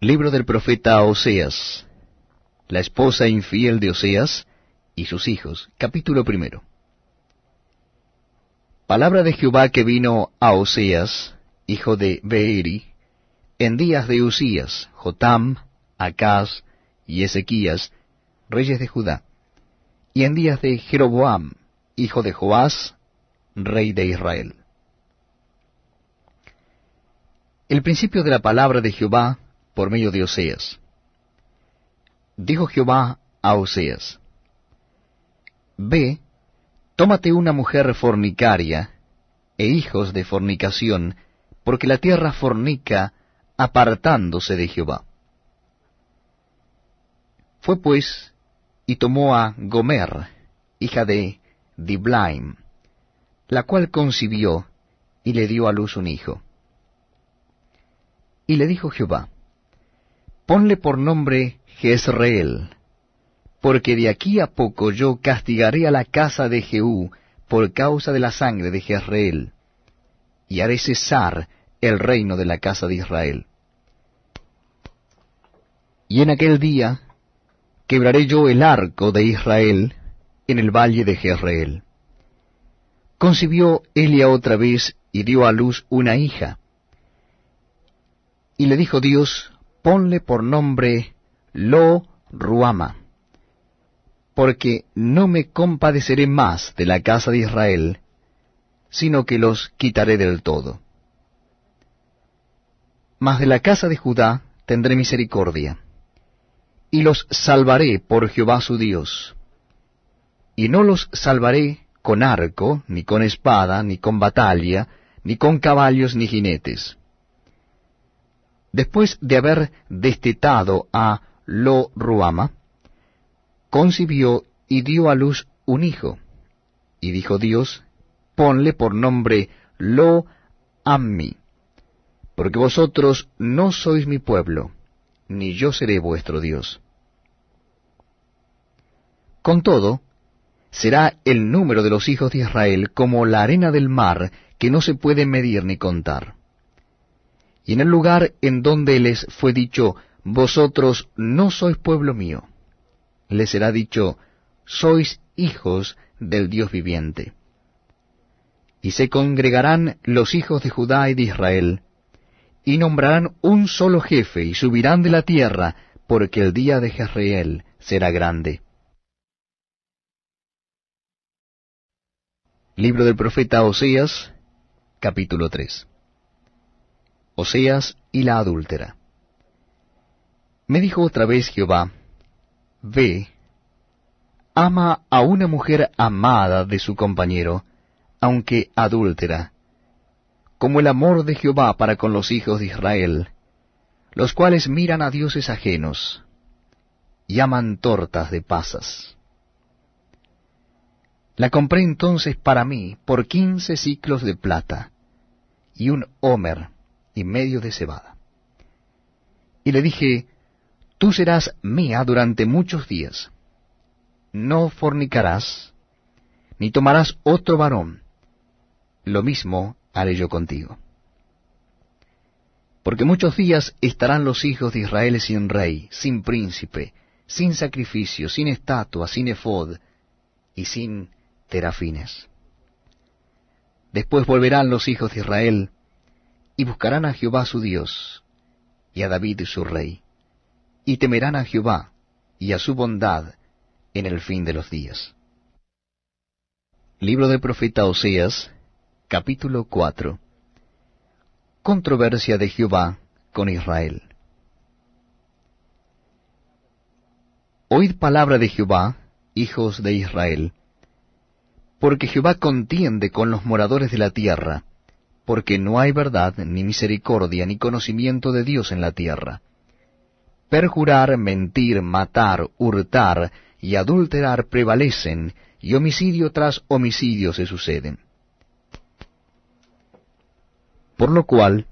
Libro del profeta Oseas. La esposa infiel de Oseas y sus hijos. Capítulo primero. Palabra de Jehová que vino a Oseas, hijo de Beeri, en días de Usías, Jotam, Acaz y Ezequías, reyes de Judá, y en días de Jeroboam, hijo de Joás, rey de Israel. El principio de la palabra de Jehová por medio de Oseas. Dijo Jehová a Oseas, Ve, tómate una mujer fornicaria e hijos de fornicación, porque la tierra fornica apartándose de Jehová. Fue pues y tomó a Gomer, hija de Diblaim, la cual concibió y le dio a luz un hijo. Y le dijo Jehová, Ponle por nombre Jezreel, porque de aquí a poco yo castigaré a la casa de Jehú por causa de la sangre de Jezreel, y haré cesar el reino de la casa de Israel. Y en aquel día quebraré yo el arco de Israel en el valle de Jezreel. Concibió Elia otra vez y dio a luz una hija. Y le dijo Dios, ponle por nombre Lo Ruama, porque no me compadeceré más de la casa de Israel, sino que los quitaré del todo. Mas de la casa de Judá tendré misericordia, y los salvaré por Jehová su Dios, y no los salvaré con arco, ni con espada, ni con batalla, ni con caballos, ni jinetes Después de haber destetado a Lo Ruama, concibió y dio a luz un hijo. Y dijo Dios, ponle por nombre Lo Ammi, porque vosotros no sois mi pueblo, ni yo seré vuestro Dios. Con todo, será el número de los hijos de Israel como la arena del mar que no se puede medir ni contar y en el lugar en donde les fue dicho, vosotros no sois pueblo mío, les será dicho, sois hijos del Dios viviente. Y se congregarán los hijos de Judá y de Israel, y nombrarán un solo jefe, y subirán de la tierra, porque el día de Jezreel será grande. Libro del profeta Oseas, capítulo 3 Oseas y la adúltera. Me dijo otra vez Jehová, Ve, ama a una mujer amada de su compañero, aunque adúltera, como el amor de Jehová para con los hijos de Israel, los cuales miran a dioses ajenos, y aman tortas de pasas. La compré entonces para mí por quince ciclos de plata, y un homer y medio de cebada. Y le dije, Tú serás mía durante muchos días. No fornicarás, ni tomarás otro varón. Lo mismo haré yo contigo. Porque muchos días estarán los hijos de Israel sin rey, sin príncipe, sin sacrificio, sin estatua, sin efod y sin terafines. Después volverán los hijos de Israel y buscarán a Jehová su Dios, y a David su Rey, y temerán a Jehová y a su bondad en el fin de los días. Libro del profeta Oseas, capítulo 4 Controversia de Jehová con Israel. Oíd palabra de Jehová, hijos de Israel, porque Jehová contiende con los moradores de la tierra, porque no hay verdad, ni misericordia, ni conocimiento de Dios en la tierra. Perjurar, mentir, matar, hurtar y adulterar prevalecen, y homicidio tras homicidio se suceden. Por lo cual,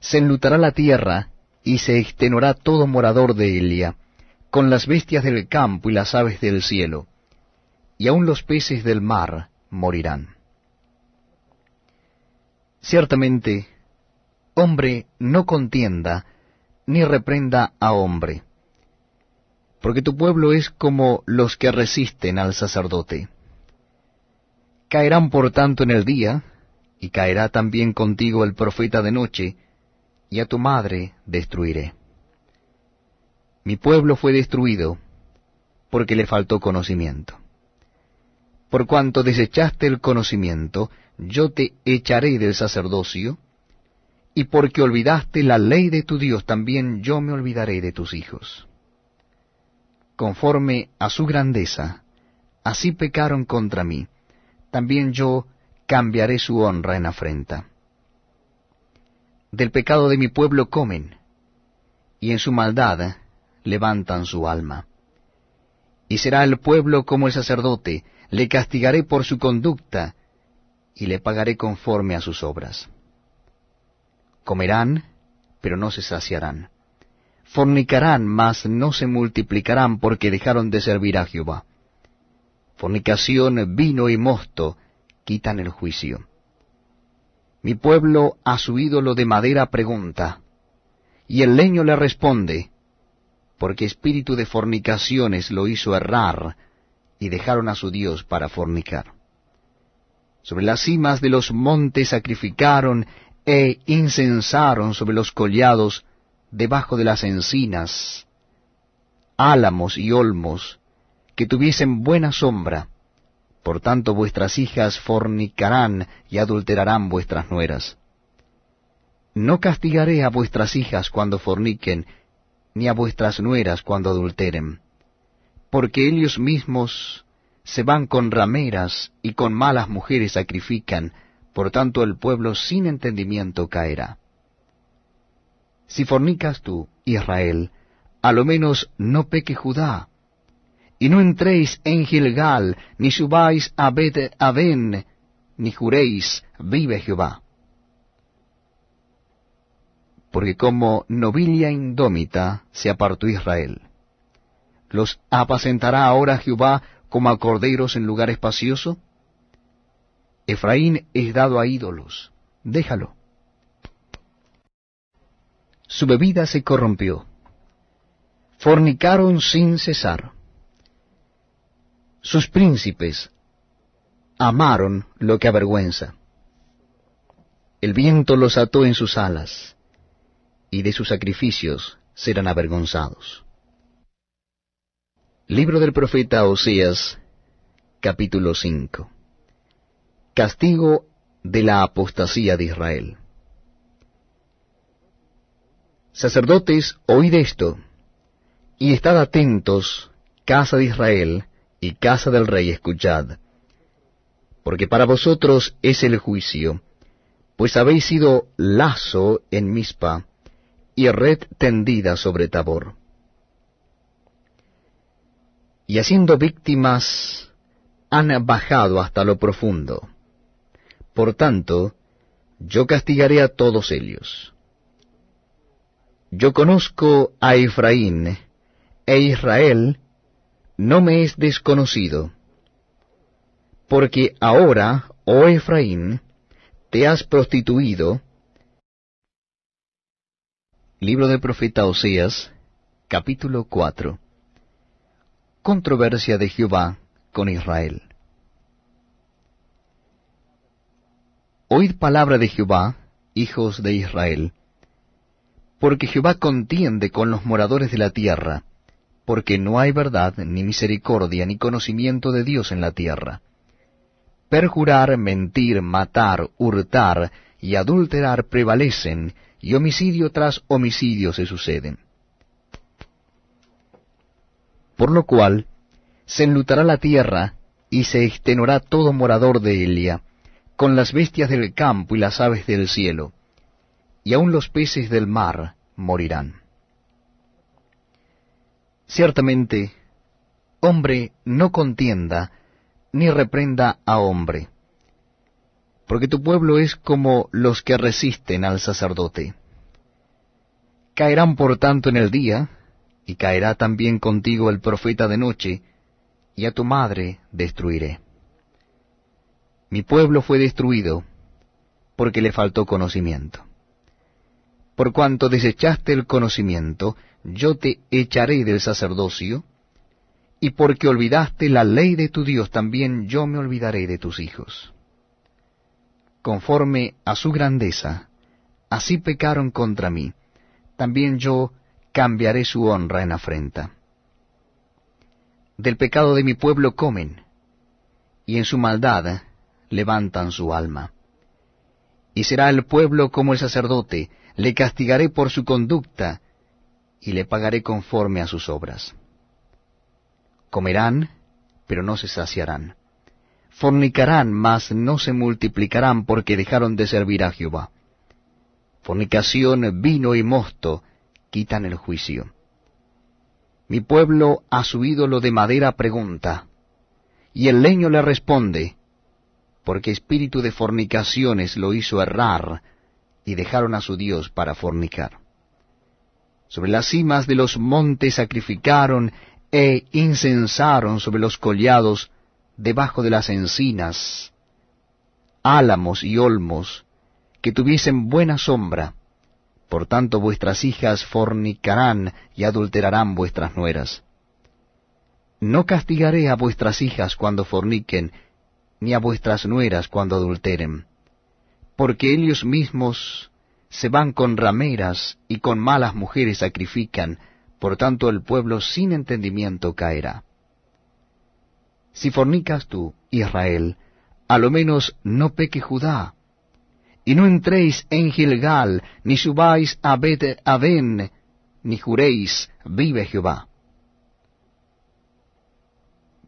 se enlutará la tierra, y se extenuará todo morador de Elia, con las bestias del campo y las aves del cielo, y aun los peces del mar morirán. Ciertamente, hombre no contienda, ni reprenda a hombre, porque tu pueblo es como los que resisten al sacerdote. Caerán por tanto en el día, y caerá también contigo el profeta de noche, y a tu madre destruiré. Mi pueblo fue destruido, porque le faltó conocimiento. Por cuanto desechaste el conocimiento, yo te echaré del sacerdocio, y porque olvidaste la ley de tu Dios, también yo me olvidaré de tus hijos. Conforme a su grandeza, así pecaron contra mí, también yo cambiaré su honra en afrenta. Del pecado de mi pueblo comen, y en su maldad levantan su alma. Y será el pueblo como el sacerdote, le castigaré por su conducta, y le pagaré conforme a sus obras. Comerán, pero no se saciarán. Fornicarán, mas no se multiplicarán, porque dejaron de servir a Jehová. Fornicación, vino y mosto quitan el juicio. Mi pueblo a su ídolo de madera pregunta, y el leño le responde, porque espíritu de fornicaciones lo hizo errar, y dejaron a su Dios para fornicar. Sobre las cimas de los montes sacrificaron e incensaron sobre los collados, debajo de las encinas, álamos y olmos, que tuviesen buena sombra. Por tanto vuestras hijas fornicarán y adulterarán vuestras nueras. No castigaré a vuestras hijas cuando forniquen, ni a vuestras nueras cuando adulteren porque ellos mismos se van con rameras y con malas mujeres sacrifican, por tanto el pueblo sin entendimiento caerá. Si fornicas tú, Israel, a lo menos no peque Judá, y no entréis en Gilgal, ni subáis a Bet aben ni juréis, vive Jehová. Porque como novilla indómita se apartó Israel ¿Los apacentará ahora Jehová como a corderos en lugar espacioso? Efraín es dado a ídolos. Déjalo. Su bebida se corrompió. Fornicaron sin cesar. Sus príncipes amaron lo que avergüenza. El viento los ató en sus alas, y de sus sacrificios serán avergonzados. Libro del profeta Oseas, capítulo 5. Castigo de la apostasía de Israel. Sacerdotes, oíd esto, y estad atentos, casa de Israel y casa del rey, escuchad, porque para vosotros es el juicio, pues habéis sido lazo en mispa, y red tendida sobre Tabor y haciendo víctimas han bajado hasta lo profundo. Por tanto, yo castigaré a todos ellos. Yo conozco a Efraín, e Israel no me es desconocido. Porque ahora, oh Efraín, te has prostituido. Libro de profeta Oseas, capítulo 4 Controversia de Jehová con Israel. Oíd palabra de Jehová, hijos de Israel, porque Jehová contiende con los moradores de la tierra, porque no hay verdad, ni misericordia, ni conocimiento de Dios en la tierra. Perjurar, mentir, matar, hurtar y adulterar prevalecen, y homicidio tras homicidio se suceden. Por lo cual, se enlutará la tierra, y se extenuará todo morador de Elia, con las bestias del campo y las aves del cielo, y aun los peces del mar morirán. Ciertamente, hombre no contienda, ni reprenda a hombre, porque tu pueblo es como los que resisten al sacerdote. Caerán por tanto en el día, y caerá también contigo el profeta de noche, y a tu madre destruiré. Mi pueblo fue destruido, porque le faltó conocimiento. Por cuanto desechaste el conocimiento, yo te echaré del sacerdocio, y porque olvidaste la ley de tu Dios, también yo me olvidaré de tus hijos. Conforme a su grandeza, así pecaron contra mí, también yo cambiaré su honra en afrenta. Del pecado de mi pueblo comen, y en su maldad levantan su alma. Y será el pueblo como el sacerdote, le castigaré por su conducta, y le pagaré conforme a sus obras. Comerán, pero no se saciarán. Fornicarán, mas no se multiplicarán porque dejaron de servir a Jehová. Fornicación, vino y mosto, quitan el juicio. Mi pueblo a su ídolo de madera pregunta, y el leño le responde, porque espíritu de fornicaciones lo hizo errar, y dejaron a su Dios para fornicar. Sobre las cimas de los montes sacrificaron e incensaron sobre los collados, debajo de las encinas, álamos y olmos, que tuviesen buena sombra, por tanto vuestras hijas fornicarán y adulterarán vuestras nueras. No castigaré a vuestras hijas cuando forniquen, ni a vuestras nueras cuando adulteren, porque ellos mismos se van con rameras y con malas mujeres sacrifican, por tanto el pueblo sin entendimiento caerá. Si fornicas tú, Israel, a lo menos no peque Judá, y no entréis en Gilgal, ni subáis a Bet Aven, ni juréis, vive Jehová.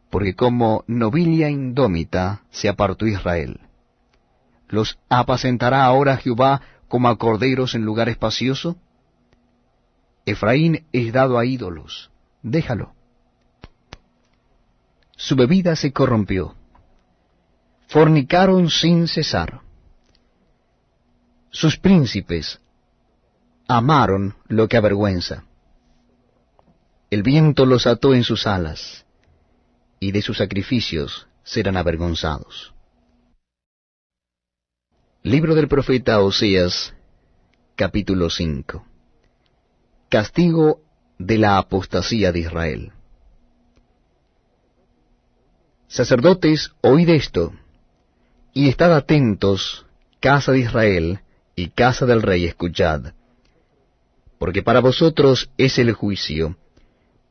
Porque como novilla indómita se apartó Israel. ¿Los apacentará ahora Jehová como a corderos en lugar espacioso? Efraín es dado a ídolos, déjalo. Su bebida se corrompió. Fornicaron sin cesar sus príncipes amaron lo que avergüenza. El viento los ató en sus alas, y de sus sacrificios serán avergonzados. Libro del profeta Oseas, capítulo 5. Castigo de la apostasía de Israel. Sacerdotes, oíd esto, y estad atentos, casa de Israel, y casa del rey, escuchad, porque para vosotros es el juicio,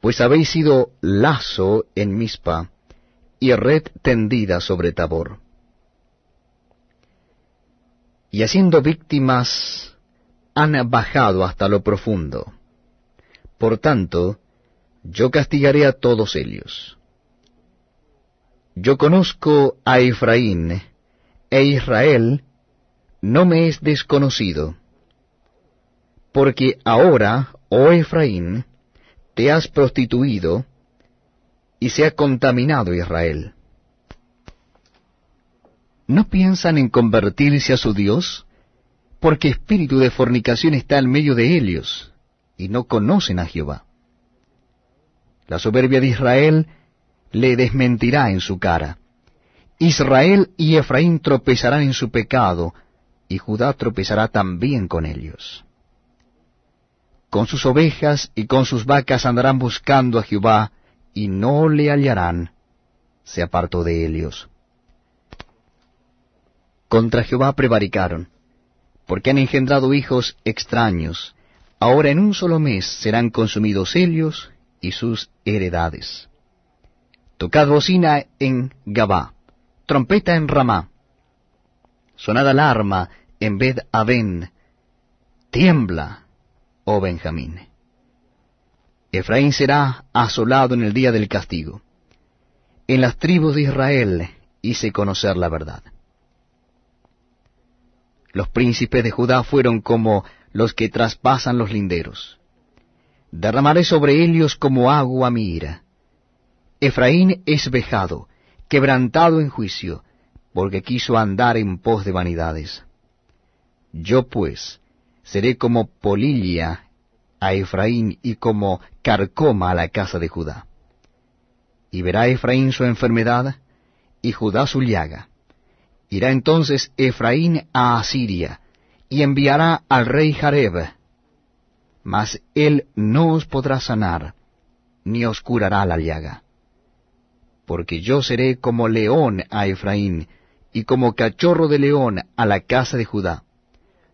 pues habéis sido lazo en Mispa y red tendida sobre Tabor. Y haciendo víctimas han bajado hasta lo profundo. Por tanto, yo castigaré a todos ellos. Yo conozco a Efraín e Israel, no me es desconocido. Porque ahora, oh Efraín, te has prostituido y se ha contaminado Israel. ¿No piensan en convertirse a su Dios? Porque espíritu de fornicación está en medio de ellos, y no conocen a Jehová. La soberbia de Israel le desmentirá en su cara. Israel y Efraín tropezarán en su pecado, y Judá tropezará también con ellos. Con sus ovejas y con sus vacas andarán buscando a Jehová, y no le hallarán, se apartó de ellos. Contra Jehová prevaricaron, porque han engendrado hijos extraños, ahora en un solo mes serán consumidos ellos y sus heredades. Tocad bocina en Gabá, trompeta en Ramá, sonad alarma en vez Abén. Tiembla, oh Benjamín. Efraín será asolado en el día del castigo. En las tribus de Israel hice conocer la verdad. Los príncipes de Judá fueron como los que traspasan los linderos. Derramaré sobre ellos como agua mi ira. Efraín es vejado, quebrantado en juicio, porque quiso andar en pos de vanidades. Yo pues seré como polilla a Efraín y como carcoma a la casa de Judá. Y verá Efraín su enfermedad y Judá su llaga. Irá entonces Efraín a Asiria y enviará al rey Jareb, mas él no os podrá sanar ni os curará la llaga. Porque yo seré como león a Efraín y como cachorro de león a la casa de Judá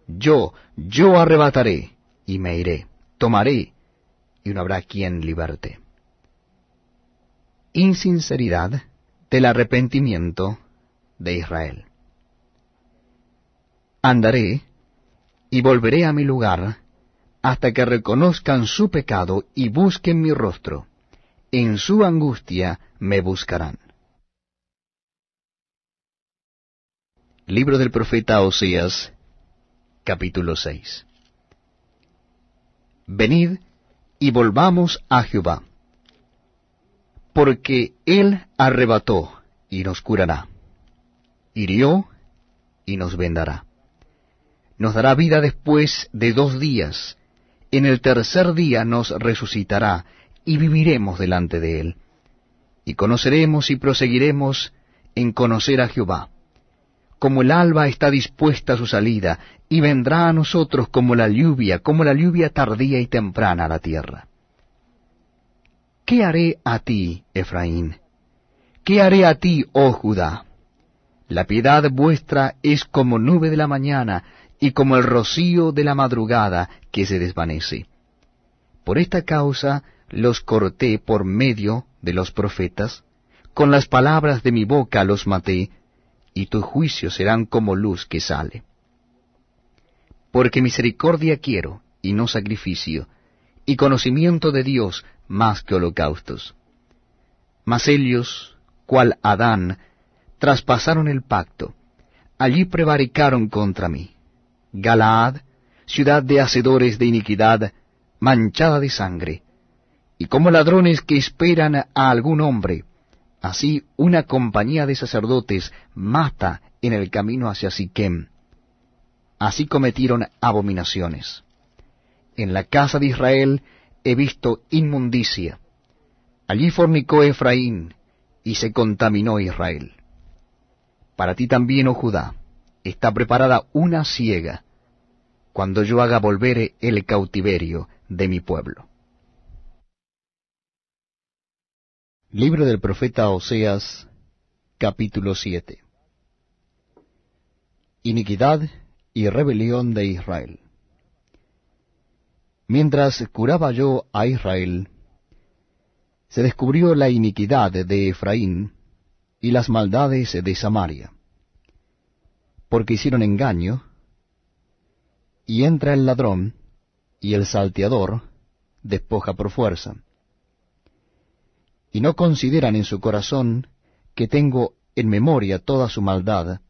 yo, yo arrebataré, y me iré, tomaré, y no habrá quien liberte. Insinceridad del arrepentimiento de Israel. Andaré y volveré a mi lugar hasta que reconozcan su pecado y busquen mi rostro. En su angustia me buscarán. Libro del profeta Osías capítulo 6. Venid y volvamos a Jehová, porque Él arrebató y nos curará, hirió y nos vendará. Nos dará vida después de dos días, en el tercer día nos resucitará y viviremos delante de Él, y conoceremos y proseguiremos en conocer a Jehová como el alba está dispuesta a su salida, y vendrá a nosotros como la lluvia, como la lluvia tardía y temprana a la tierra. ¿Qué haré a ti, Efraín? ¿Qué haré a ti, oh Judá? La piedad vuestra es como nube de la mañana y como el rocío de la madrugada que se desvanece. Por esta causa los corté por medio de los profetas, con las palabras de mi boca los maté, y tus juicios serán como luz que sale. Porque misericordia quiero, y no sacrificio, y conocimiento de Dios más que holocaustos. Mas ellos, cual Adán, traspasaron el pacto, allí prevaricaron contra mí. Galaad, ciudad de hacedores de iniquidad, manchada de sangre, y como ladrones que esperan a algún hombre, Así, una compañía de sacerdotes mata en el camino hacia Siquem. Así cometieron abominaciones. En la casa de Israel he visto inmundicia. Allí fornicó Efraín, y se contaminó Israel. Para ti también, oh Judá, está preparada una ciega, cuando yo haga volver el cautiverio de mi pueblo. Libro del profeta Oseas, capítulo 7. Iniquidad y rebelión de Israel. Mientras curaba yo a Israel, se descubrió la iniquidad de Efraín y las maldades de Samaria, porque hicieron engaño, y entra el ladrón, y el salteador despoja por fuerza y no consideran en su corazón que tengo en memoria toda su maldad,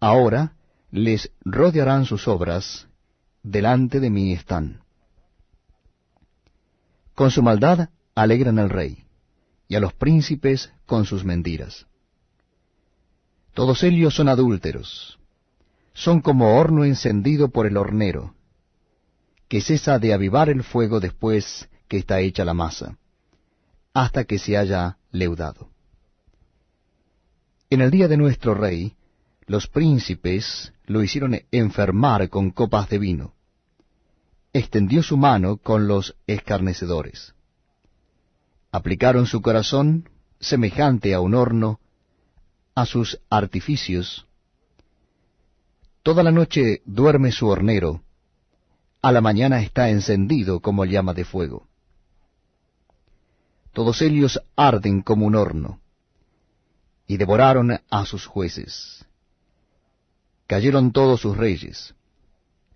ahora les rodearán sus obras, delante de mí están. Con su maldad alegran al rey, y a los príncipes con sus mentiras. Todos ellos son adúlteros, son como horno encendido por el hornero, que cesa de avivar el fuego después que está hecha la masa hasta que se haya leudado. En el día de nuestro rey, los príncipes lo hicieron enfermar con copas de vino. Extendió su mano con los escarnecedores. Aplicaron su corazón, semejante a un horno, a sus artificios. Toda la noche duerme su hornero, a la mañana está encendido como llama de fuego todos ellos arden como un horno. Y devoraron a sus jueces. Cayeron todos sus reyes.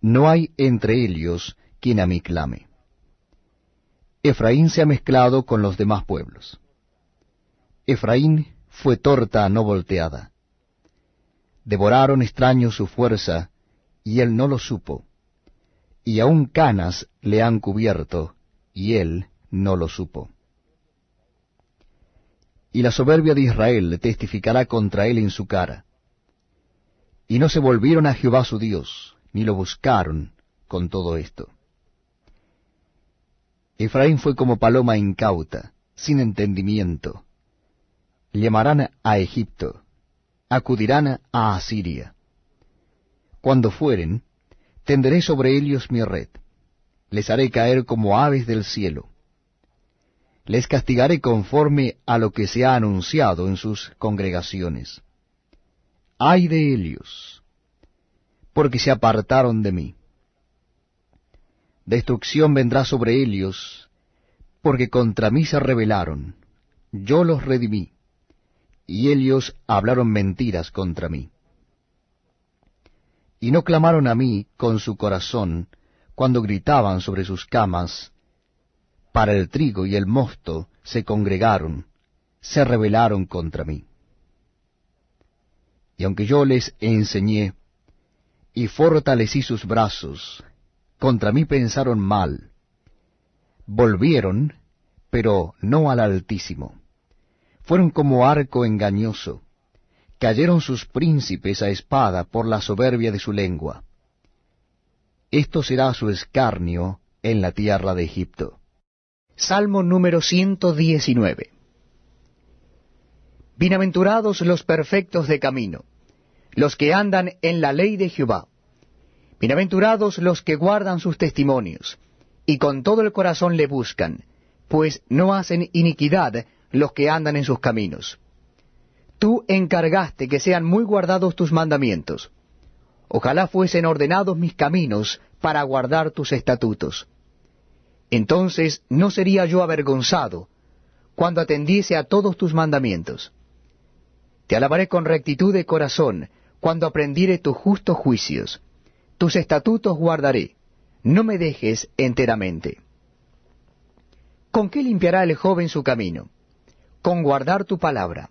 No hay entre ellos quien a mí clame. Efraín se ha mezclado con los demás pueblos. Efraín fue torta no volteada. Devoraron extraños su fuerza, y él no lo supo. Y aun canas le han cubierto, y él no lo supo y la soberbia de Israel le testificará contra él en su cara. Y no se volvieron a Jehová su Dios, ni lo buscaron con todo esto. Efraín fue como paloma incauta, sin entendimiento. Llamarán a Egipto, acudirán a Asiria. Cuando fueren, tenderé sobre ellos mi red, les haré caer como aves del cielo les castigaré conforme a lo que se ha anunciado en sus congregaciones. Ay de ellos, porque se apartaron de mí. Destrucción vendrá sobre ellos, porque contra mí se rebelaron. Yo los redimí, y ellos hablaron mentiras contra mí. Y no clamaron a mí con su corazón cuando gritaban sobre sus camas, para el trigo y el mosto se congregaron, se rebelaron contra mí. Y aunque yo les enseñé y fortalecí sus brazos, contra mí pensaron mal, volvieron, pero no al Altísimo. Fueron como arco engañoso, cayeron sus príncipes a espada por la soberbia de su lengua. Esto será su escarnio en la tierra de Egipto. Salmo número 119. Bienaventurados los perfectos de camino, los que andan en la ley de Jehová. Bienaventurados los que guardan sus testimonios, y con todo el corazón le buscan, pues no hacen iniquidad los que andan en sus caminos. Tú encargaste que sean muy guardados tus mandamientos. Ojalá fuesen ordenados mis caminos para guardar tus estatutos entonces no sería yo avergonzado cuando atendiese a todos tus mandamientos. Te alabaré con rectitud de corazón cuando aprendiere tus justos juicios. Tus estatutos guardaré, no me dejes enteramente. ¿Con qué limpiará el joven su camino? Con guardar tu palabra.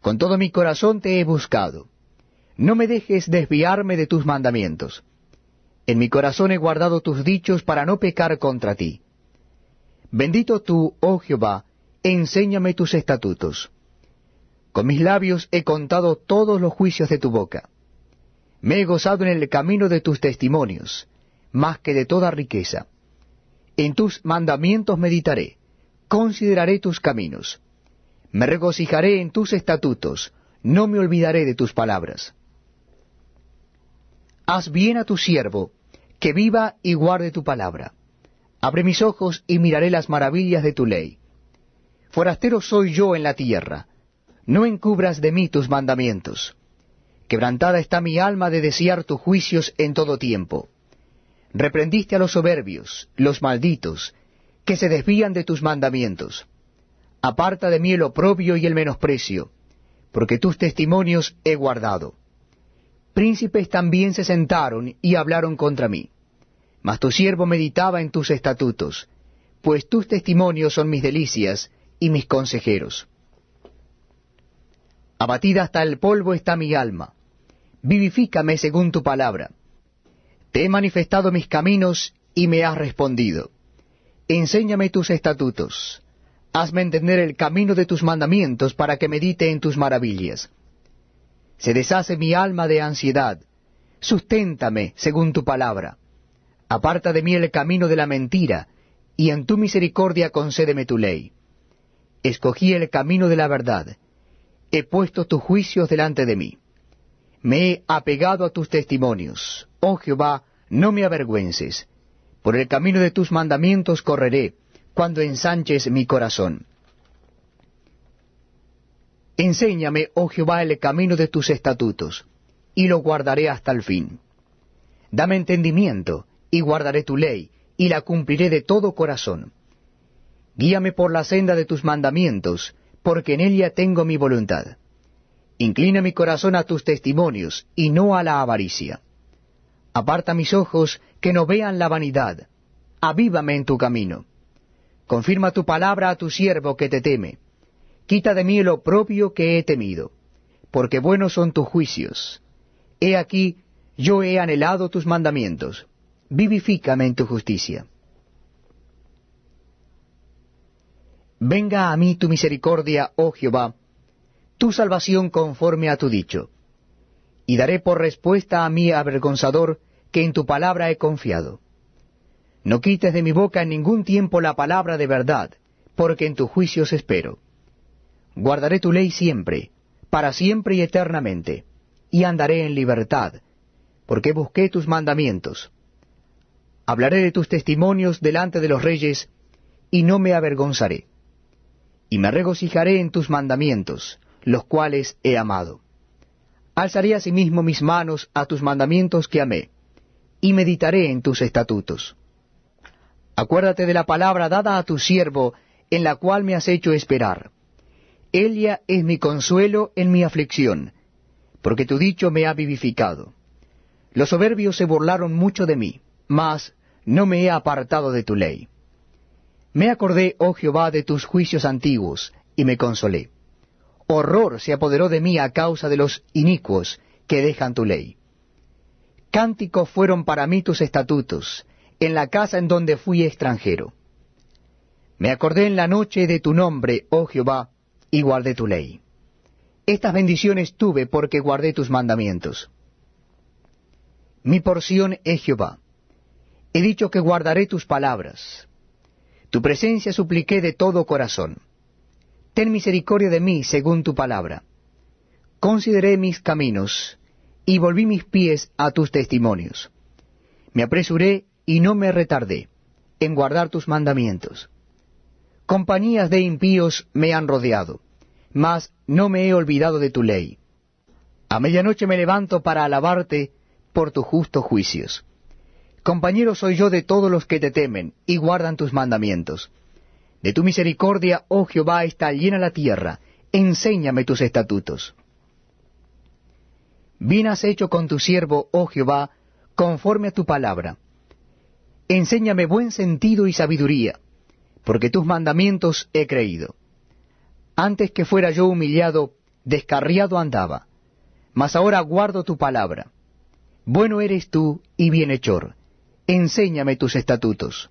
Con todo mi corazón te he buscado. No me dejes desviarme de tus mandamientos. En mi corazón he guardado tus dichos para no pecar contra ti. Bendito tú, oh Jehová, enséñame tus estatutos. Con mis labios he contado todos los juicios de tu boca. Me he gozado en el camino de tus testimonios, más que de toda riqueza. En tus mandamientos meditaré, consideraré tus caminos. Me regocijaré en tus estatutos, no me olvidaré de tus palabras. Haz bien a tu siervo, que viva y guarde tu palabra. Abre mis ojos y miraré las maravillas de tu ley. Forastero soy yo en la tierra. No encubras de mí tus mandamientos. Quebrantada está mi alma de desear tus juicios en todo tiempo. Reprendiste a los soberbios, los malditos, que se desvían de tus mandamientos. Aparta de mí el oprobio y el menosprecio, porque tus testimonios he guardado príncipes también se sentaron y hablaron contra mí. Mas tu siervo meditaba en tus estatutos, pues tus testimonios son mis delicias y mis consejeros. Abatida hasta el polvo está mi alma. Vivifícame según tu palabra. Te he manifestado mis caminos y me has respondido. Enséñame tus estatutos. Hazme entender el camino de tus mandamientos para que medite en tus maravillas. Se deshace mi alma de ansiedad. Susténtame según tu palabra. Aparta de mí el camino de la mentira, y en tu misericordia concédeme tu ley. Escogí el camino de la verdad. He puesto tus juicios delante de mí. Me he apegado a tus testimonios. Oh Jehová, no me avergüences. Por el camino de tus mandamientos correré, cuando ensanches mi corazón. Enséñame, oh Jehová, el camino de tus estatutos, y lo guardaré hasta el fin. Dame entendimiento, y guardaré tu ley, y la cumpliré de todo corazón. Guíame por la senda de tus mandamientos, porque en ella tengo mi voluntad. Inclina mi corazón a tus testimonios, y no a la avaricia. Aparta mis ojos, que no vean la vanidad. Avívame en tu camino. Confirma tu palabra a tu siervo que te teme Quita de mí lo propio que he temido, porque buenos son tus juicios. He aquí, yo he anhelado tus mandamientos. Vivifícame en tu justicia. Venga a mí tu misericordia, oh Jehová, tu salvación conforme a tu dicho. Y daré por respuesta a mi avergonzador que en tu palabra he confiado. No quites de mi boca en ningún tiempo la palabra de verdad, porque en tus juicios espero. Guardaré tu ley siempre, para siempre y eternamente, y andaré en libertad, porque busqué tus mandamientos. Hablaré de tus testimonios delante de los reyes, y no me avergonzaré. Y me regocijaré en tus mandamientos, los cuales he amado. Alzaré asimismo mis manos a tus mandamientos que amé, y meditaré en tus estatutos. Acuérdate de la palabra dada a tu siervo, en la cual me has hecho esperar. Elia es mi consuelo en mi aflicción, porque tu dicho me ha vivificado. Los soberbios se burlaron mucho de mí, mas no me he apartado de tu ley. Me acordé, oh Jehová, de tus juicios antiguos, y me consolé. Horror se apoderó de mí a causa de los inicuos que dejan tu ley. Cánticos fueron para mí tus estatutos, en la casa en donde fui extranjero. Me acordé en la noche de tu nombre, oh Jehová, y guardé tu ley. Estas bendiciones tuve porque guardé tus mandamientos. Mi porción es Jehová. He dicho que guardaré tus palabras. Tu presencia supliqué de todo corazón. Ten misericordia de mí según tu palabra. Consideré mis caminos y volví mis pies a tus testimonios. Me apresuré y no me retardé en guardar tus mandamientos compañías de impíos me han rodeado, mas no me he olvidado de tu ley. A medianoche me levanto para alabarte por tus justos juicios. Compañero soy yo de todos los que te temen y guardan tus mandamientos. De tu misericordia, oh Jehová, está llena la tierra, enséñame tus estatutos. Bien has hecho con tu siervo, oh Jehová, conforme a tu palabra. Enséñame buen sentido y sabiduría porque tus mandamientos he creído. Antes que fuera yo humillado, descarriado andaba, mas ahora guardo tu palabra. Bueno eres tú y bienhechor, enséñame tus estatutos.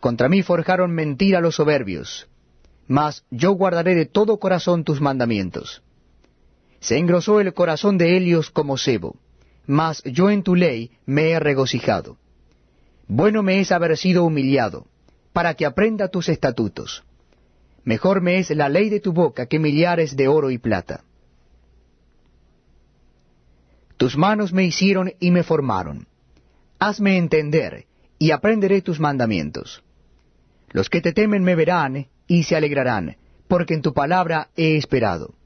Contra mí forjaron mentira los soberbios, mas yo guardaré de todo corazón tus mandamientos. Se engrosó el corazón de Helios como sebo, mas yo en tu ley me he regocijado. Bueno me es haber sido humillado para que aprenda tus estatutos. Mejor me es la ley de tu boca que millares de oro y plata. Tus manos me hicieron y me formaron. Hazme entender, y aprenderé tus mandamientos. Los que te temen me verán y se alegrarán, porque en tu palabra he esperado.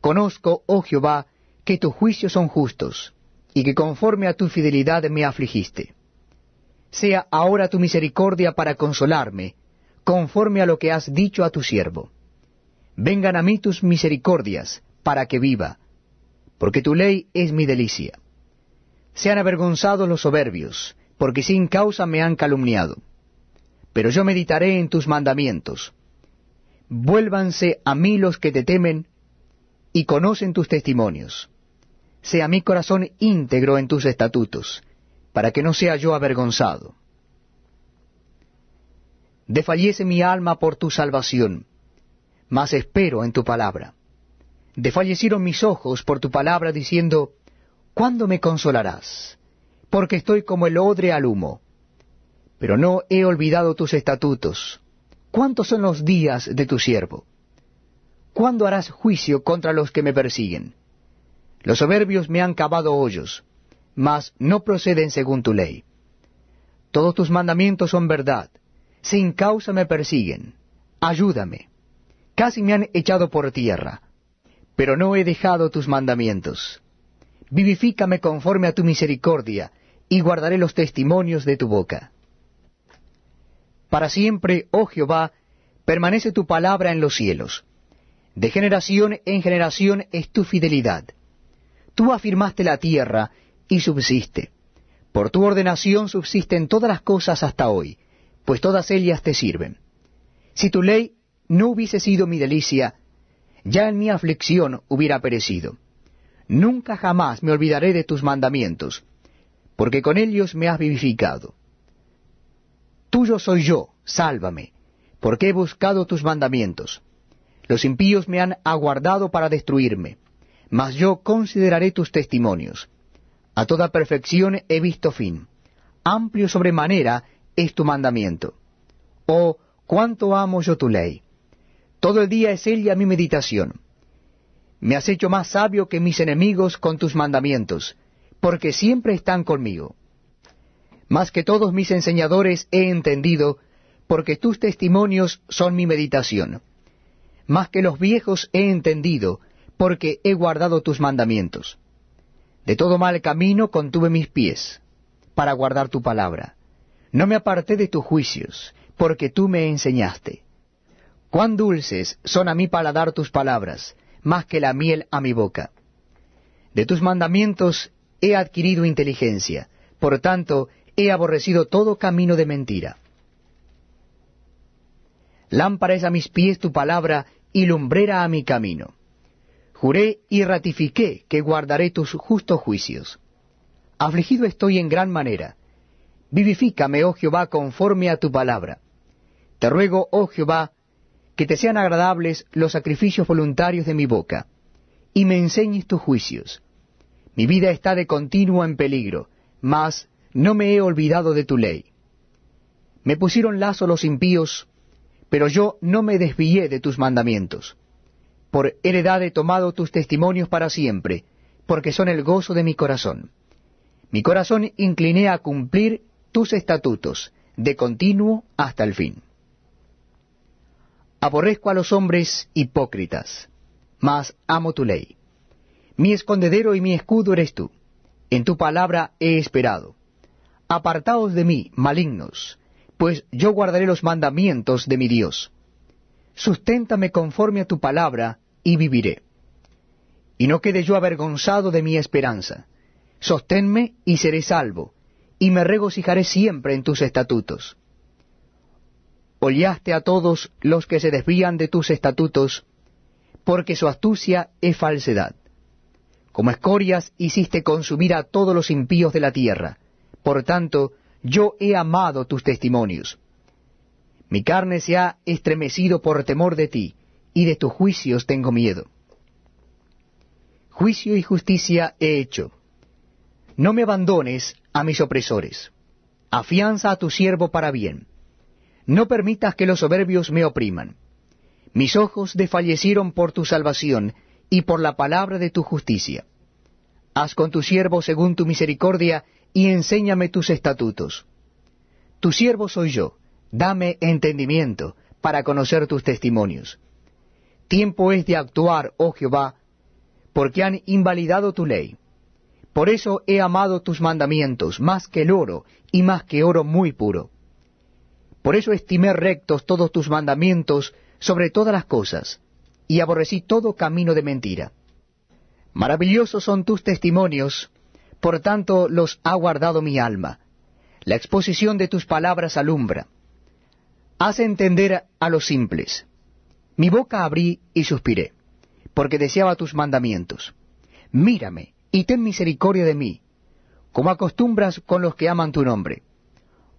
Conozco, oh Jehová, que tus juicios son justos, y que conforme a tu fidelidad me afligiste sea ahora tu misericordia para consolarme, conforme a lo que has dicho a tu siervo. Vengan a mí tus misericordias, para que viva, porque tu ley es mi delicia. Sean avergonzados los soberbios, porque sin causa me han calumniado. Pero yo meditaré en tus mandamientos. Vuélvanse a mí los que te temen y conocen tus testimonios. Sea mi corazón íntegro en tus estatutos para que no sea yo avergonzado. Desfallece mi alma por tu salvación, mas espero en tu palabra. Desfallecieron mis ojos por tu palabra diciendo, ¿cuándo me consolarás? Porque estoy como el odre al humo. Pero no he olvidado tus estatutos. ¿Cuántos son los días de tu siervo? ¿Cuándo harás juicio contra los que me persiguen? Los soberbios me han cavado hoyos mas no proceden según tu ley. Todos tus mandamientos son verdad, sin causa me persiguen, ayúdame. Casi me han echado por tierra, pero no he dejado tus mandamientos. Vivifícame conforme a tu misericordia, y guardaré los testimonios de tu boca. Para siempre, oh Jehová, permanece tu palabra en los cielos. De generación en generación es tu fidelidad. Tú afirmaste la tierra, y subsiste. Por tu ordenación subsisten todas las cosas hasta hoy, pues todas ellas te sirven. Si tu ley no hubiese sido mi delicia, ya en mi aflicción hubiera perecido. Nunca jamás me olvidaré de tus mandamientos, porque con ellos me has vivificado. Tuyo soy yo, sálvame, porque he buscado tus mandamientos. Los impíos me han aguardado para destruirme, mas yo consideraré tus testimonios. A toda perfección he visto fin. Amplio sobremanera es tu mandamiento. Oh, cuánto amo yo tu ley. Todo el día es ella mi meditación. Me has hecho más sabio que mis enemigos con tus mandamientos, porque siempre están conmigo. Más que todos mis enseñadores he entendido, porque tus testimonios son mi meditación. Más que los viejos he entendido, porque he guardado tus mandamientos. De todo mal camino contuve mis pies, para guardar tu palabra. No me aparté de tus juicios, porque tú me enseñaste. Cuán dulces son a mí paladar tus palabras, más que la miel a mi boca. De tus mandamientos he adquirido inteligencia, por tanto he aborrecido todo camino de mentira. Lámparas a mis pies tu palabra y lumbrera a mi camino. Juré y ratifiqué que guardaré tus justos juicios. Afligido estoy en gran manera. Vivifícame, oh Jehová, conforme a tu palabra. Te ruego, oh Jehová, que te sean agradables los sacrificios voluntarios de mi boca, y me enseñes tus juicios. Mi vida está de continuo en peligro, mas no me he olvidado de tu ley. Me pusieron lazo los impíos, pero yo no me desvié de tus mandamientos por heredad he tomado tus testimonios para siempre, porque son el gozo de mi corazón. Mi corazón incliné a cumplir tus estatutos, de continuo hasta el fin. Aborrezco a los hombres hipócritas, mas amo tu ley. Mi escondedero y mi escudo eres tú. En tu palabra he esperado. Apartaos de mí, malignos, pues yo guardaré los mandamientos de mi Dios. Susténtame conforme a tu palabra, y viviré. Y no quede yo avergonzado de mi esperanza. Sosténme y seré salvo, y me regocijaré siempre en tus estatutos. Oliaste a todos los que se desvían de tus estatutos, porque su astucia es falsedad. Como escorias hiciste consumir a todos los impíos de la tierra. Por tanto, yo he amado tus testimonios. Mi carne se ha estremecido por temor de ti y de tus juicios tengo miedo. Juicio y justicia he hecho. No me abandones a mis opresores. Afianza a tu siervo para bien. No permitas que los soberbios me opriman. Mis ojos desfallecieron por tu salvación y por la palabra de tu justicia. Haz con tu siervo según tu misericordia y enséñame tus estatutos. Tu siervo soy yo, dame entendimiento para conocer tus testimonios. Tiempo es de actuar, oh Jehová, porque han invalidado tu ley. Por eso he amado tus mandamientos más que el oro y más que oro muy puro. Por eso estimé rectos todos tus mandamientos sobre todas las cosas, y aborrecí todo camino de mentira. Maravillosos son tus testimonios, por tanto los ha guardado mi alma. La exposición de tus palabras alumbra. Haz entender a los simples. Mi boca abrí y suspiré, porque deseaba tus mandamientos. Mírame y ten misericordia de mí, como acostumbras con los que aman tu nombre.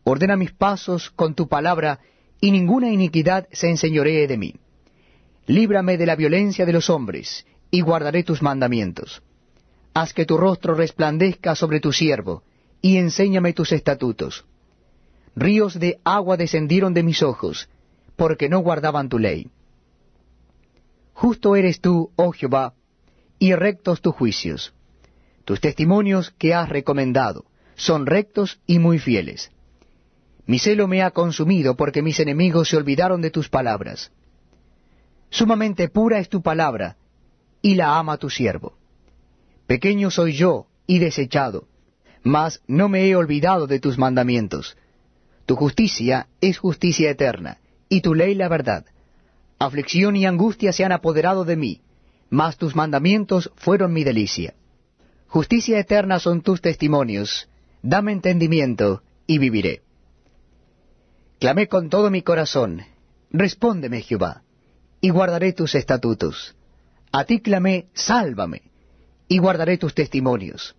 Ordena mis pasos con tu palabra, y ninguna iniquidad se enseñoree de mí. Líbrame de la violencia de los hombres, y guardaré tus mandamientos. Haz que tu rostro resplandezca sobre tu siervo, y enséñame tus estatutos. Ríos de agua descendieron de mis ojos, porque no guardaban tu ley. Justo eres tú, oh Jehová, y rectos tus juicios. Tus testimonios que has recomendado son rectos y muy fieles. Mi celo me ha consumido porque mis enemigos se olvidaron de tus palabras. Sumamente pura es tu palabra, y la ama tu siervo. Pequeño soy yo y desechado, mas no me he olvidado de tus mandamientos. Tu justicia es justicia eterna, y tu ley la verdad. Aflicción y angustia se han apoderado de mí, mas tus mandamientos fueron mi delicia. Justicia eterna son tus testimonios, dame entendimiento y viviré. Clamé con todo mi corazón, respóndeme Jehová, y guardaré tus estatutos. A ti clamé, sálvame, y guardaré tus testimonios.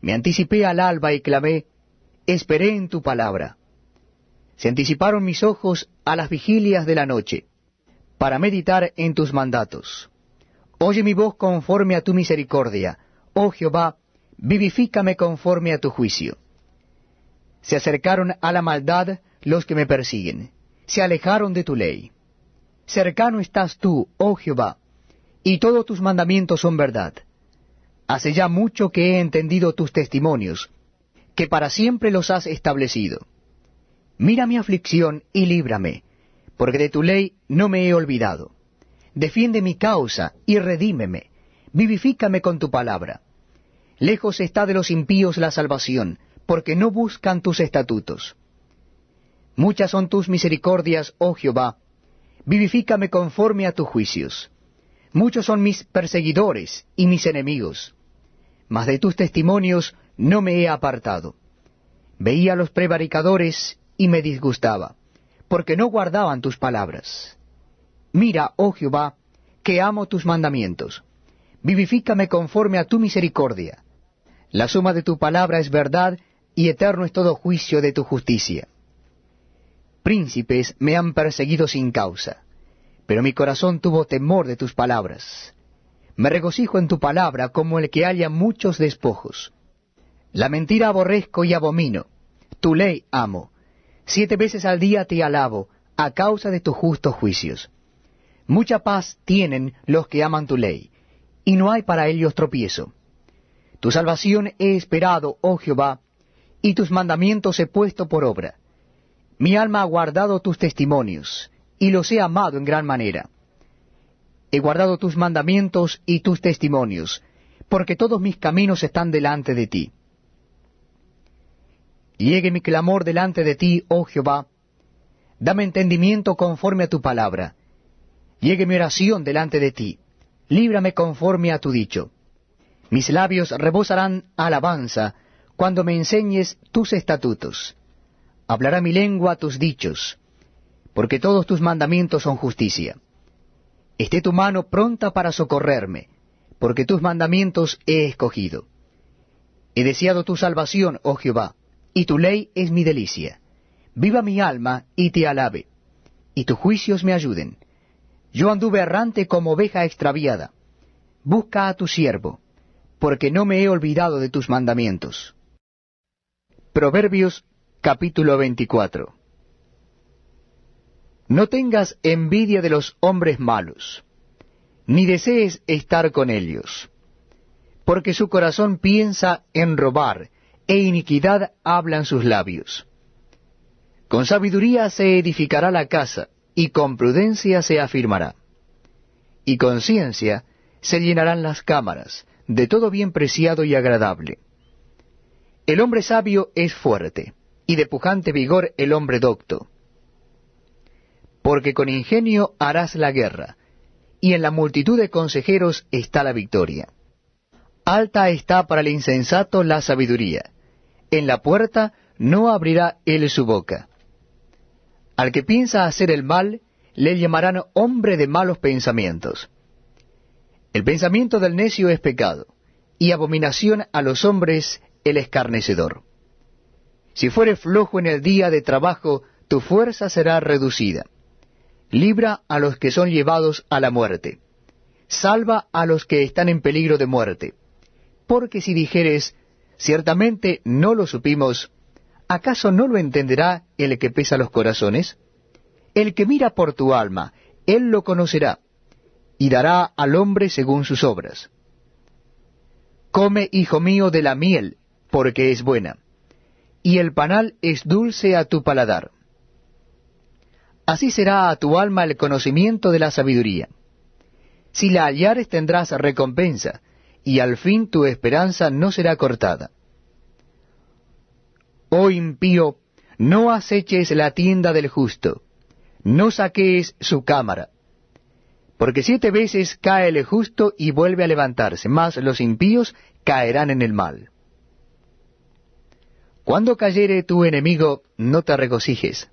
Me anticipé al alba y clamé, esperé en tu palabra. Se anticiparon mis ojos a las vigilias de la noche para meditar en tus mandatos. Oye mi voz conforme a tu misericordia. Oh Jehová, vivifícame conforme a tu juicio. Se acercaron a la maldad los que me persiguen. Se alejaron de tu ley. Cercano estás tú, oh Jehová, y todos tus mandamientos son verdad. Hace ya mucho que he entendido tus testimonios, que para siempre los has establecido. Mira mi aflicción y líbrame porque de tu ley no me he olvidado. Defiende mi causa y redímeme, vivifícame con tu palabra. Lejos está de los impíos la salvación, porque no buscan tus estatutos. Muchas son tus misericordias, oh Jehová, vivifícame conforme a tus juicios. Muchos son mis perseguidores y mis enemigos, mas de tus testimonios no me he apartado. Veía a los prevaricadores y me disgustaba porque no guardaban tus palabras. Mira, oh Jehová, que amo tus mandamientos. Vivifícame conforme a tu misericordia. La suma de tu palabra es verdad, y eterno es todo juicio de tu justicia. Príncipes me han perseguido sin causa, pero mi corazón tuvo temor de tus palabras. Me regocijo en tu palabra como el que halla muchos despojos. La mentira aborrezco y abomino, tu ley amo, Siete veces al día te alabo, a causa de tus justos juicios. Mucha paz tienen los que aman tu ley, y no hay para ellos tropiezo. Tu salvación he esperado, oh Jehová, y tus mandamientos he puesto por obra. Mi alma ha guardado tus testimonios, y los he amado en gran manera. He guardado tus mandamientos y tus testimonios, porque todos mis caminos están delante de ti. Llegue mi clamor delante de ti, oh Jehová. Dame entendimiento conforme a tu palabra. Llegue mi oración delante de ti. Líbrame conforme a tu dicho. Mis labios rebosarán alabanza cuando me enseñes tus estatutos. Hablará mi lengua tus dichos, porque todos tus mandamientos son justicia. Esté tu mano pronta para socorrerme, porque tus mandamientos he escogido. He deseado tu salvación, oh Jehová y tu ley es mi delicia. Viva mi alma y te alabe, y tus juicios me ayuden. Yo anduve errante como oveja extraviada. Busca a tu siervo, porque no me he olvidado de tus mandamientos. Proverbios capítulo 24 No tengas envidia de los hombres malos, ni desees estar con ellos, porque su corazón piensa en robar, e iniquidad hablan sus labios. Con sabiduría se edificará la casa, y con prudencia se afirmará. Y con ciencia se llenarán las cámaras, de todo bien preciado y agradable. El hombre sabio es fuerte, y de pujante vigor el hombre docto. Porque con ingenio harás la guerra, y en la multitud de consejeros está la victoria. Alta está para el insensato la sabiduría. En la puerta no abrirá él su boca. Al que piensa hacer el mal, le llamarán hombre de malos pensamientos. El pensamiento del necio es pecado, y abominación a los hombres el escarnecedor. Si fuere flojo en el día de trabajo, tu fuerza será reducida. Libra a los que son llevados a la muerte. Salva a los que están en peligro de muerte porque si dijeres, ciertamente no lo supimos, ¿acaso no lo entenderá el que pesa los corazones? El que mira por tu alma, él lo conocerá, y dará al hombre según sus obras. Come, hijo mío, de la miel, porque es buena, y el panal es dulce a tu paladar. Así será a tu alma el conocimiento de la sabiduría. Si la hallares tendrás recompensa, y al fin tu esperanza no será cortada. Oh impío, no aceches la tienda del justo, no saques su cámara, porque siete veces cae el justo y vuelve a levantarse, mas los impíos caerán en el mal. Cuando cayere tu enemigo, no te regocijes,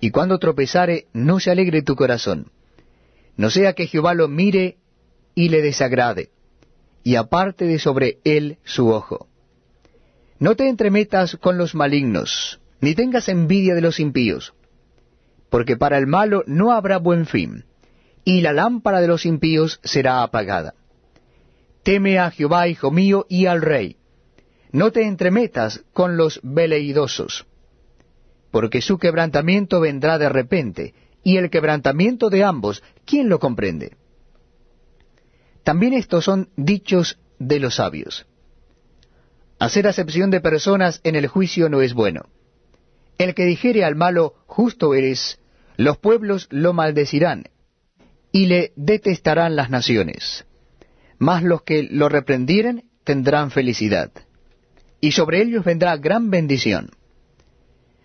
y cuando tropezare, no se alegre tu corazón, no sea que Jehová lo mire y le desagrade y aparte de sobre él su ojo. No te entremetas con los malignos, ni tengas envidia de los impíos, porque para el malo no habrá buen fin, y la lámpara de los impíos será apagada. Teme a Jehová, hijo mío, y al rey. No te entremetas con los veleidosos, porque su quebrantamiento vendrá de repente, y el quebrantamiento de ambos, ¿quién lo comprende? También estos son dichos de los sabios. Hacer acepción de personas en el juicio no es bueno. El que dijere al malo, justo eres, los pueblos lo maldecirán, y le detestarán las naciones. Mas los que lo reprendieren tendrán felicidad, y sobre ellos vendrá gran bendición.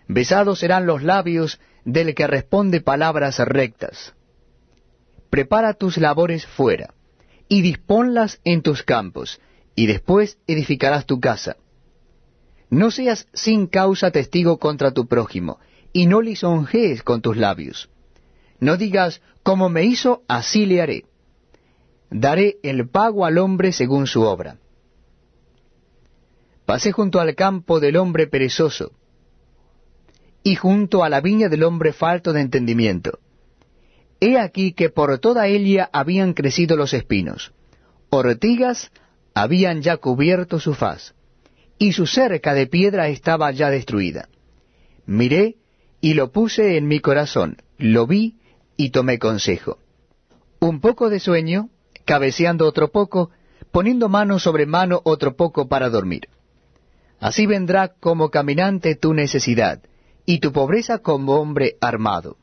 Besados serán los labios del que responde palabras rectas. Prepara tus labores fuera y disponlas en tus campos, y después edificarás tu casa. No seas sin causa testigo contra tu prójimo, y no lisonjees con tus labios. No digas, como me hizo, así le haré. Daré el pago al hombre según su obra. Pasé junto al campo del hombre perezoso, y junto a la viña del hombre falto de entendimiento. He aquí que por toda ella habían crecido los espinos, ortigas habían ya cubierto su faz, y su cerca de piedra estaba ya destruida. Miré y lo puse en mi corazón, lo vi y tomé consejo. Un poco de sueño, cabeceando otro poco, poniendo mano sobre mano otro poco para dormir. Así vendrá como caminante tu necesidad, y tu pobreza como hombre armado.